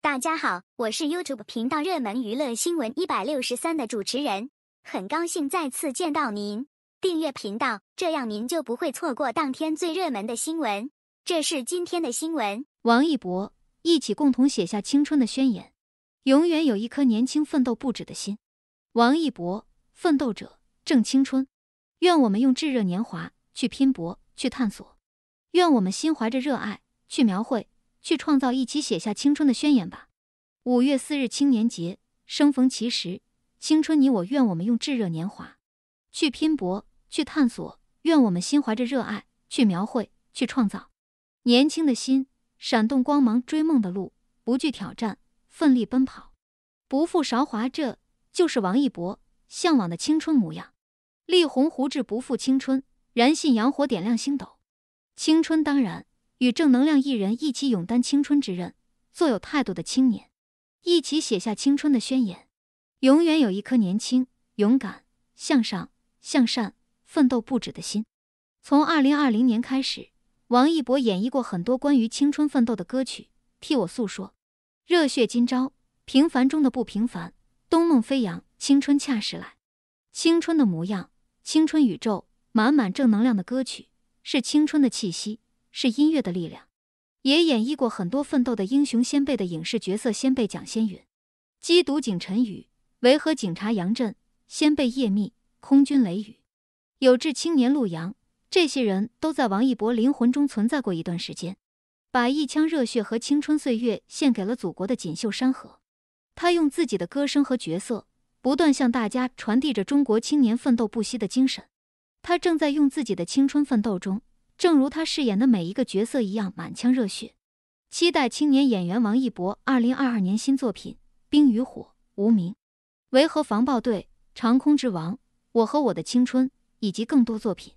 大家好，我是 YouTube 频道热门娱乐新闻一百六十三的主持人，很高兴再次见到您。订阅频道，这样您就不会错过当天最热门的新闻。这是今天的新闻：王一博一起共同写下青春的宣言，永远有一颗年轻奋斗不止的心。王一博，奋斗者正青春，愿我们用炙热年华去拼搏去探索，愿我们心怀着热爱去描绘。去创造，一起写下青春的宣言吧！五月四日青年节，生逢其时，青春你我，愿我们用炙热年华，去拼搏，去探索，愿我们心怀着热爱，去描绘，去创造。年轻的心，闪动光芒，追梦的路，不惧挑战，奋力奔跑，不负韶华。这就是王一博向往的青春模样。立鸿鹄志，不负青春；燃信阳火，点亮星斗。青春当然。与正能量艺人一起勇担青春之任，做有态度的青年，一起写下青春的宣言。永远有一颗年轻、勇敢、向上、向善、奋斗不止的心。从二零二零年开始，王一博演绎过很多关于青春奋斗的歌曲，替我诉说热血今朝、平凡中的不平凡、冬梦飞扬、青春恰时来、青春的模样、青春宇宙，满满正能量的歌曲是青春的气息。是音乐的力量，也演绎过很多奋斗的英雄先辈的影视角色，先辈蒋先云、缉毒警陈宇、维和警察杨震，先辈叶密、空军雷雨、有志青年陆阳，这些人都在王一博灵魂中存在过一段时间，把一腔热血和青春岁月献给了祖国的锦绣山河。他用自己的歌声和角色，不断向大家传递着中国青年奋斗不息的精神。他正在用自己的青春奋斗中。正如他饰演的每一个角色一样，满腔热血。期待青年演员王一博2022年新作品《冰与火》《无名》《维和防暴队》《长空之王》《我和我的青春》以及更多作品。